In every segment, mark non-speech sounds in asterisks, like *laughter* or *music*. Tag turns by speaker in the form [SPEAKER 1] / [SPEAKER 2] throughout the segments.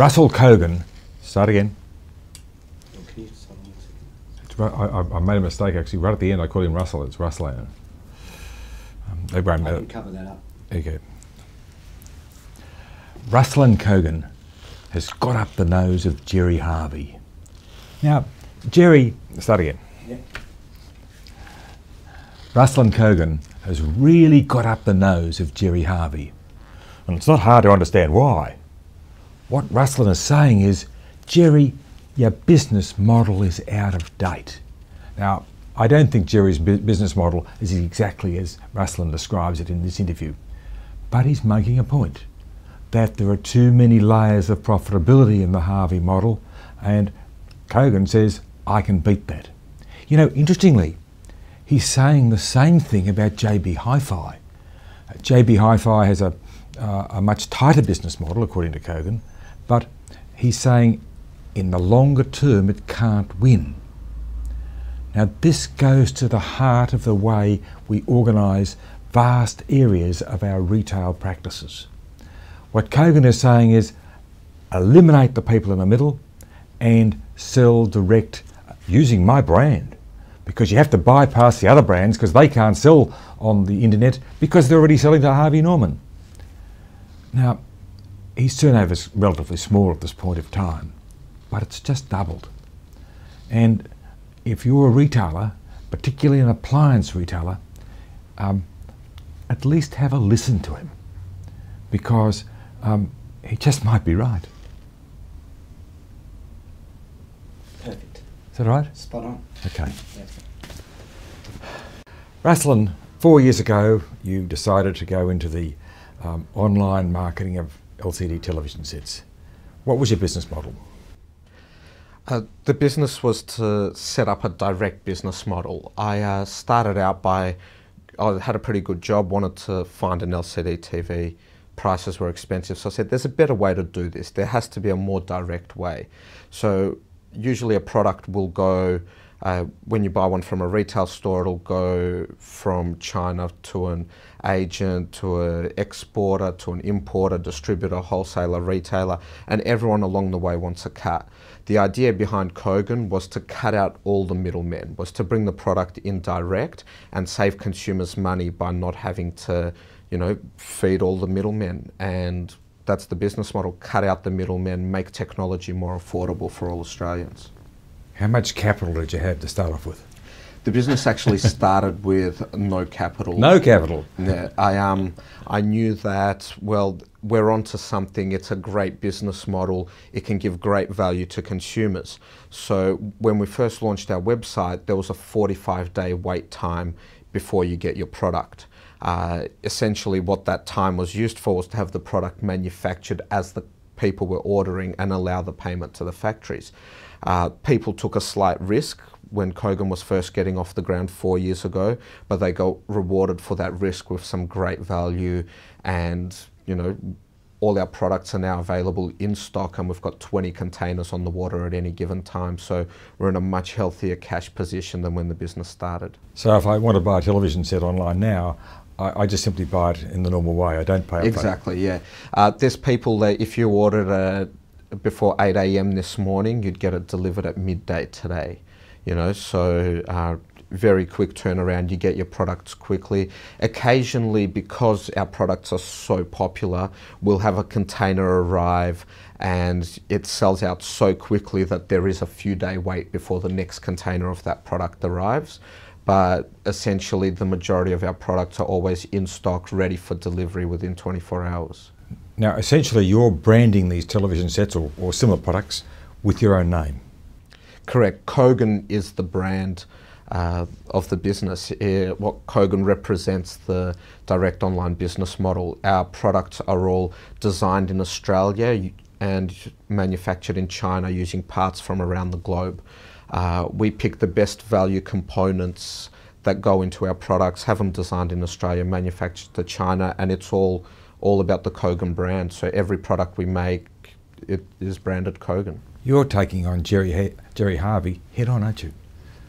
[SPEAKER 1] Russell Cogan, Start again. I, I, I, made a mistake actually. Right at the end, I called him Russell. It's Russell. Um, they I can cover that up. Okay. Russell Cogan has got up the nose of Jerry Harvey. Now, Jerry, start again. Yeah. Russell Cogan has really got up the nose of Jerry Harvey. And it's not hard to understand why. What Ruslan is saying is, Jerry, your business model is out of date. Now, I don't think Jerry's bu business model is exactly as Ruslan describes it in this interview, but he's making a point that there are too many layers of profitability in the Harvey model, and Kogan says, I can beat that. You know, interestingly, he's saying the same thing about JB Hi Fi. JB Hi Fi has a, uh, a much tighter business model, according to Kogan, but he's saying in the longer term it can't win. Now, this goes to the heart of the way we organise vast areas of our retail practices. What Kogan is saying is eliminate the people in the middle and sell direct using my brand because you have to bypass the other brands because they can't sell on the internet because they're already selling to Harvey Norman. Now, his turnover is relatively small at this point of time, but it's just doubled. And if you're a retailer, particularly an appliance retailer, um, at least have a listen to him because um, he just might be right. Perfect. Is that right? Spot on. Okay. Raslin, four years ago, you decided to go into the um, online marketing of LCD television
[SPEAKER 2] sets. What
[SPEAKER 1] was your business model?
[SPEAKER 2] Uh, the business was to set up a direct business model. I uh, started out by, I had a pretty good job, wanted to find an LCD TV. Prices were expensive, so I said there's a better way to do this. There has to be a more direct way. So usually a product will go uh, when you buy one from a retail store, it'll go from China to an agent, to an exporter, to an importer, distributor, wholesaler, retailer, and everyone along the way wants a cut. The idea behind Kogan was to cut out all the middlemen, was to bring the product in direct and save consumers money by not having to, you know, feed all the middlemen. And that's the business model, cut out the middlemen, make technology more affordable for all Australians. How much capital did you have to start off with? The business actually *laughs* started with no capital. No capital. Yeah, I um, I knew that. Well, we're onto something. It's a great business model. It can give great value to consumers. So when we first launched our website, there was a 45-day wait time before you get your product. Uh, essentially, what that time was used for was to have the product manufactured as the people were ordering and allow the payment to the factories. Uh, people took a slight risk when Kogan was first getting off the ground four years ago, but they got rewarded for that risk with some great value and, you know, all our products are now available in stock and we've got 20 containers on the water at any given time. So we're in a much healthier cash position than when the business started.
[SPEAKER 1] So if I want to buy a television set online now,
[SPEAKER 2] I, I, just simply buy it in the normal way. I don't pay Exactly, yeah. Uh, there's people that if you ordered it before 8 a.m. this morning, you'd get it delivered at midday today. You know, so uh, very quick turnaround. You get your products quickly. Occasionally, because our products are so popular, we'll have a container arrive and it sells out so quickly that there is a few day wait before the next container of that product arrives but essentially the majority of our products are always in stock, ready for delivery within 24 hours.
[SPEAKER 1] Now, essentially, you're branding
[SPEAKER 2] these television sets or, or similar products with your own name. Correct. Kogan is the brand uh, of the business. Uh, what Kogan represents the direct online business model. Our products are all designed in Australia and manufactured in China using parts from around the globe. Uh, we pick the best value components that go into our products, have them designed in Australia, manufactured to China, and it's all all about the Kogan brand. So every product we make, it is branded Kogan. You're taking on Jerry Jerry
[SPEAKER 1] Harvey head on, aren't
[SPEAKER 2] you?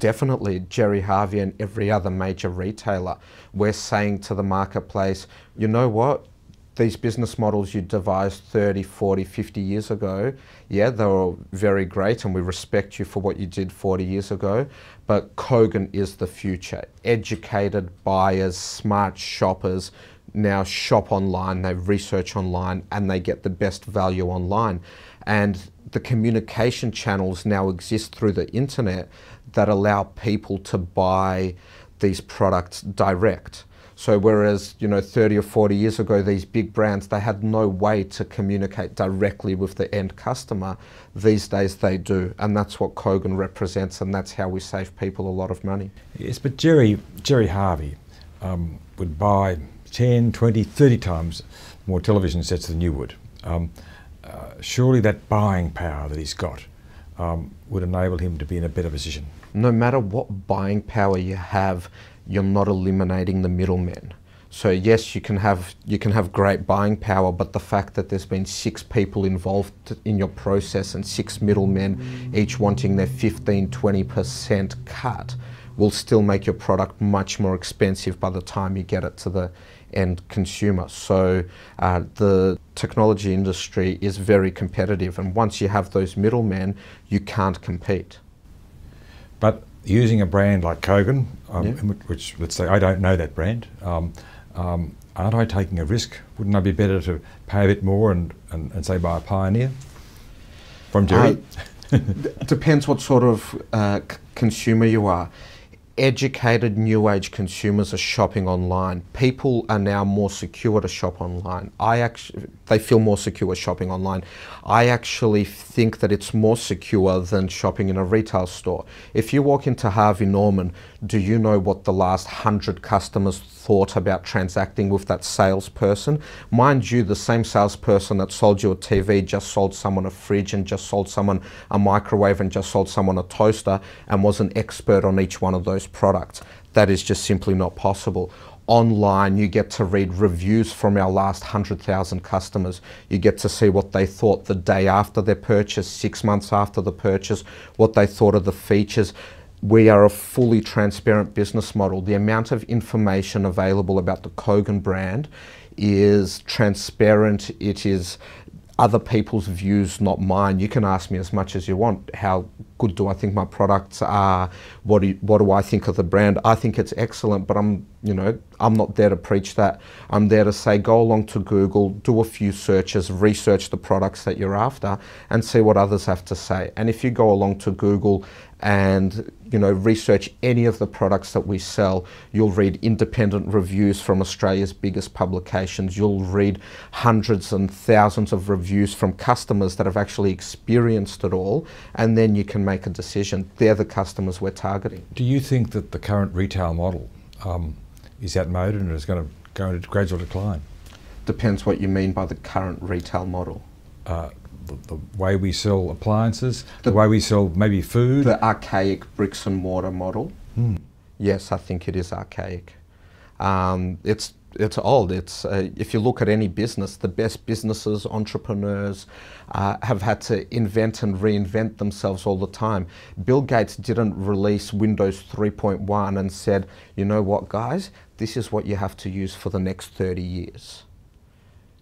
[SPEAKER 2] Definitely, Jerry Harvey and every other major retailer. We're saying to the marketplace, you know what? these business models you devised 30, 40, 50 years ago, yeah, they were very great and we respect you for what you did 40 years ago, but Kogan is the future. Educated buyers, smart shoppers now shop online, they research online, and they get the best value online. And the communication channels now exist through the internet that allow people to buy these products direct. So whereas you know 30 or 40 years ago, these big brands they had no way to communicate directly with the end customer. These days they do, and that's what Kogan represents, and that's how we save people a lot of money. Yes, but Jerry Jerry Harvey um, would
[SPEAKER 1] buy 10, 20, 30 times more television sets than you would. Um,
[SPEAKER 2] uh, surely that buying power that he's got um, would enable him to be in a better position. No matter what buying power you have, you're not eliminating the middlemen. So yes, you can have you can have great buying power, but the fact that there's been six people involved in your process and six middlemen, mm. each wanting their 15, 20% cut, will still make your product much more expensive by the time you get it to the end consumer. So uh, the technology industry is very competitive, and once you have those middlemen, you can't compete. But using a brand like Kogan, um, which, let's say I don't know that brand, um,
[SPEAKER 1] um, aren't I taking a risk? Wouldn't I be better to pay a bit more and, and, and say buy a Pioneer from Jerry?
[SPEAKER 2] Uh, *laughs* depends what sort of uh, consumer you are educated new age consumers are shopping online. People are now more secure to shop online. I actually, they feel more secure shopping online. I actually think that it's more secure than shopping in a retail store. If you walk into Harvey Norman, do you know what the last 100 customers thought about transacting with that salesperson? Mind you, the same salesperson that sold you a TV just sold someone a fridge and just sold someone a microwave and just sold someone a toaster and was an expert on each one of those products. That is just simply not possible online, you get to read reviews from our last 100,000 customers. You get to see what they thought the day after their purchase, six months after the purchase, what they thought of the features we are a fully transparent business model. The amount of information available about the Kogan brand is transparent. It is other people's views, not mine. You can ask me as much as you want. How good do I think my products are? What do, you, what do I think of the brand? I think it's excellent, but I'm, you know, I'm not there to preach that. I'm there to say go along to Google, do a few searches, research the products that you're after, and see what others have to say. And if you go along to Google and you know research any of the products that we sell you'll read independent reviews from Australia's biggest publications you'll read hundreds and thousands of reviews from customers that have actually experienced it all and then you can make a decision they're the customers we're targeting do you think that the current retail model um, is outmoded and is going
[SPEAKER 1] to go into gradual decline. Depends what you mean by the current retail model. Uh,
[SPEAKER 2] the, the, way we sell appliances, the, the, way we sell maybe food. The archaic bricks and mortar model. Hmm. Yes, I think it is archaic. Um, it's it's old. It's uh, if you look at any business, the best businesses, entrepreneurs, uh, have had to invent and reinvent themselves all the time. Bill Gates didn't release Windows 3.1 and said, you know what, guys, this is what you have to use for the next 30 years.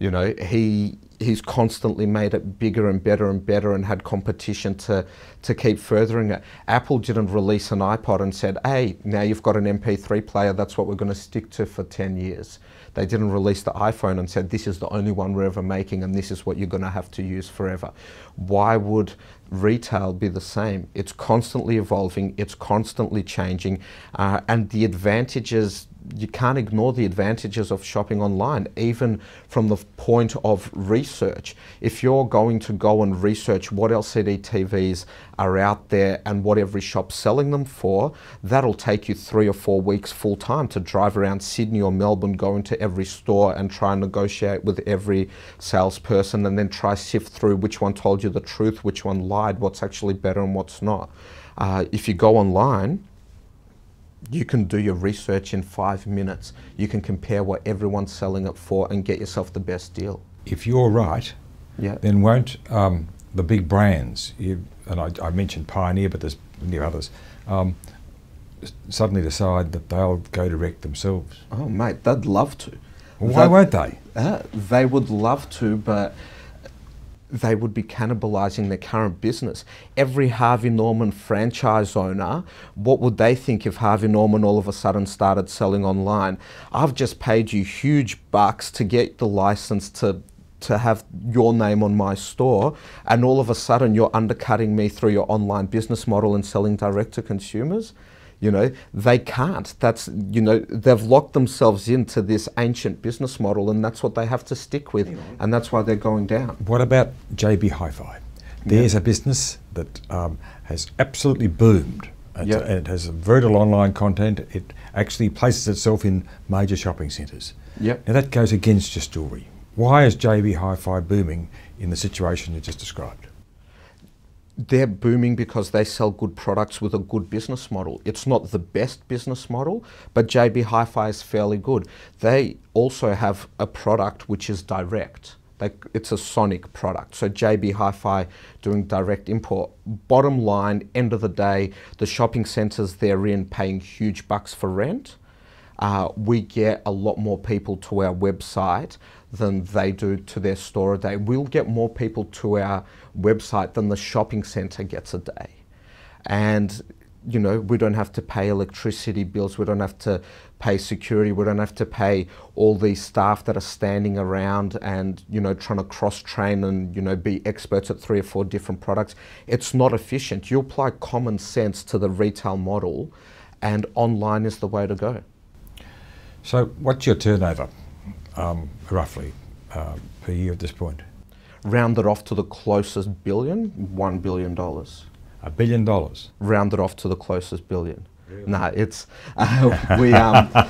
[SPEAKER 2] You know, he he's constantly made it bigger and better and better and had competition to to keep furthering it. Apple didn't release an iPod and said, "Hey, now you've got an MP3 player, that's what we're going to stick to for 10 years." They didn't release the iPhone and said, "This is the only one we're ever making and this is what you're going to have to use forever." Why would retail be the same? It's constantly evolving, it's constantly changing, uh, and the advantages you can't ignore the advantages of shopping online, even from the point of research. If you're going to go and research what LCD TVs are out there and what every shop's selling them for, that'll take you three or four weeks full time to drive around Sydney or Melbourne, going to every store and try and negotiate with every salesperson and then try sift through which one told you the truth, which one lied, what's actually better and what's not. Uh, if you go online, you can do your research in five minutes. You can compare what everyone's selling it for and get yourself the best deal.
[SPEAKER 1] If you're right, yeah. then won't um, the big brands, you, and I, I, mentioned Pioneer, but there's many others, um, suddenly decide that they'll go direct themselves? Oh, mate, they'd love
[SPEAKER 2] to. Well, why they'd, won't they? Uh, they would love to, but they would be cannibalizing their current business. Every Harvey Norman franchise owner, what would they think if Harvey Norman all of a sudden started selling online? I've just paid you huge bucks to get the license to to have your name on my store and all of a sudden you're undercutting me through your online business model and selling direct to consumers. You know, they can't. That's, you know, they've locked themselves into this ancient business model and that's what they have to stick with. And that's why they're going down.
[SPEAKER 1] What about JB Hi Fi? There's yeah. a business that um, has absolutely boomed. and it has vertical online content. It actually places itself in major shopping centres. Yeah. Now that goes against your story. Why is JB Hi-Fi booming in the situation
[SPEAKER 2] you just described? they're booming because they sell good products with a good business model. It's not the best business model, but JB Hi-Fi is fairly good. They also have a product which is direct. Like it's a Sonic product. So JB Hi-Fi doing direct import. Bottom line, end of the day, the shopping centres they're in paying huge bucks for rent. Uh, we get a lot more people to our website than they do to their store a day. We'll get more people to our website than the shopping centre gets a day. And you know, we don't have to pay electricity bills, we don't have to pay security, we don't have to pay all these staff that are standing around and, you know, trying to cross train and, you know, be experts at three or four different products. It's not efficient. You apply common sense to the retail model and online is the way to go. So what's your turnover? um, roughly uh, per year at this point. Rounded off to the closest billion, one billion dollars. A billion dollars. Rounded off to the closest billion. Really? No, nah, it's uh, *laughs* we, um, *laughs*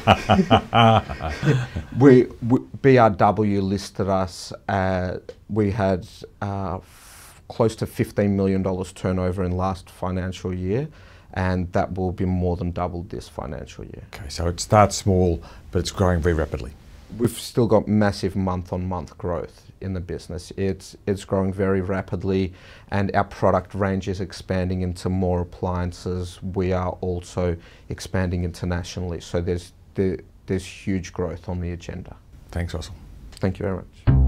[SPEAKER 2] we, we BRW listed us. At, we had uh, close to fifteen million dollars turnover in last financial year, and that will be more than doubled this financial year. Okay,
[SPEAKER 1] so it starts small, but it's
[SPEAKER 2] growing very rapidly we've still got massive month-on-month growth in the business. It's it's growing very rapidly, and our product range is expanding into more appliances. We are also expanding internationally, so there's there, there's huge growth on the agenda. Thanks, Russell. Thank you very much.